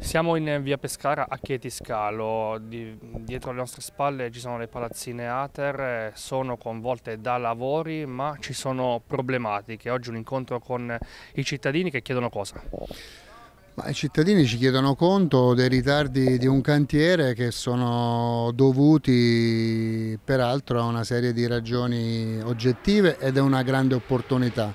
Siamo in via Pescara a Chietiscalo, Di, dietro le nostre spalle ci sono le palazzine Ater, eh, sono coinvolte da lavori ma ci sono problematiche. Oggi un incontro con i cittadini che chiedono cosa? Ma I cittadini ci chiedono conto dei ritardi di un cantiere che sono dovuti peraltro a una serie di ragioni oggettive ed è una grande opportunità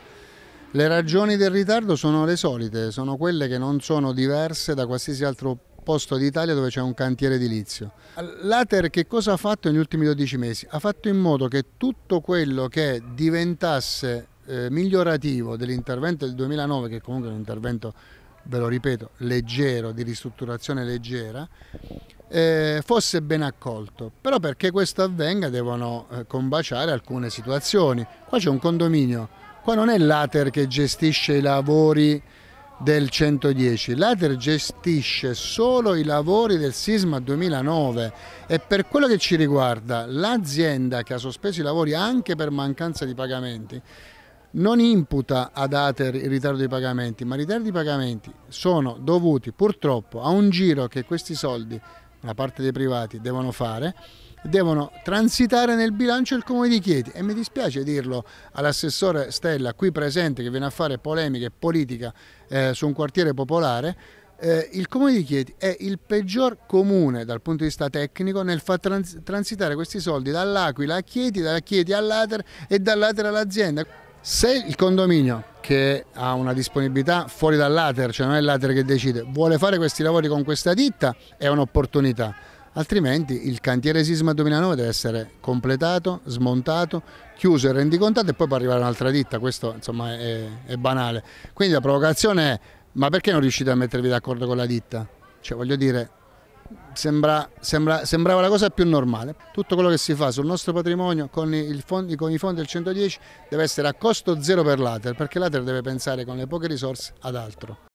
le ragioni del ritardo sono le solite, sono quelle che non sono diverse da qualsiasi altro posto d'Italia dove c'è un cantiere edilizio. L'Ater che cosa ha fatto negli ultimi 12 mesi? Ha fatto in modo che tutto quello che diventasse eh, migliorativo dell'intervento del 2009, che comunque è un intervento, ve lo ripeto, leggero, di ristrutturazione leggera, eh, fosse ben accolto. Però perché questo avvenga devono eh, combaciare alcune situazioni. Qua c'è un condominio Qua non è l'Ater che gestisce i lavori del 110, l'Ater gestisce solo i lavori del sisma 2009 e per quello che ci riguarda l'azienda che ha sospeso i lavori anche per mancanza di pagamenti non imputa ad Ater il ritardo dei pagamenti, ma i ritardi dei pagamenti sono dovuti purtroppo a un giro che questi soldi la parte dei privati devono fare, devono transitare nel bilancio il Comune di Chieti e mi dispiace dirlo all'assessore Stella qui presente che viene a fare polemiche e politica eh, su un quartiere popolare, eh, il Comune di Chieti è il peggior comune dal punto di vista tecnico nel far trans transitare questi soldi dall'Aquila a Chieti, dalla Chieti all'Ater e dall'Ater all'azienda. Se il condominio che ha una disponibilità fuori dall'ater, cioè non è l'ater che decide, vuole fare questi lavori con questa ditta, è un'opportunità. Altrimenti il cantiere Sisma 2009 deve essere completato, smontato, chiuso e rendicontato e poi può arrivare un'altra ditta, questo insomma è, è banale. Quindi la provocazione è ma perché non riuscite a mettervi d'accordo con la ditta? Cioè voglio dire Sembra, sembra, sembrava la cosa più normale. Tutto quello che si fa sul nostro patrimonio con, fondi, con, i fondi del 110 deve essere a costo zero per l'Ater, perché l'Ater deve pensare con le poche risorse ad altro.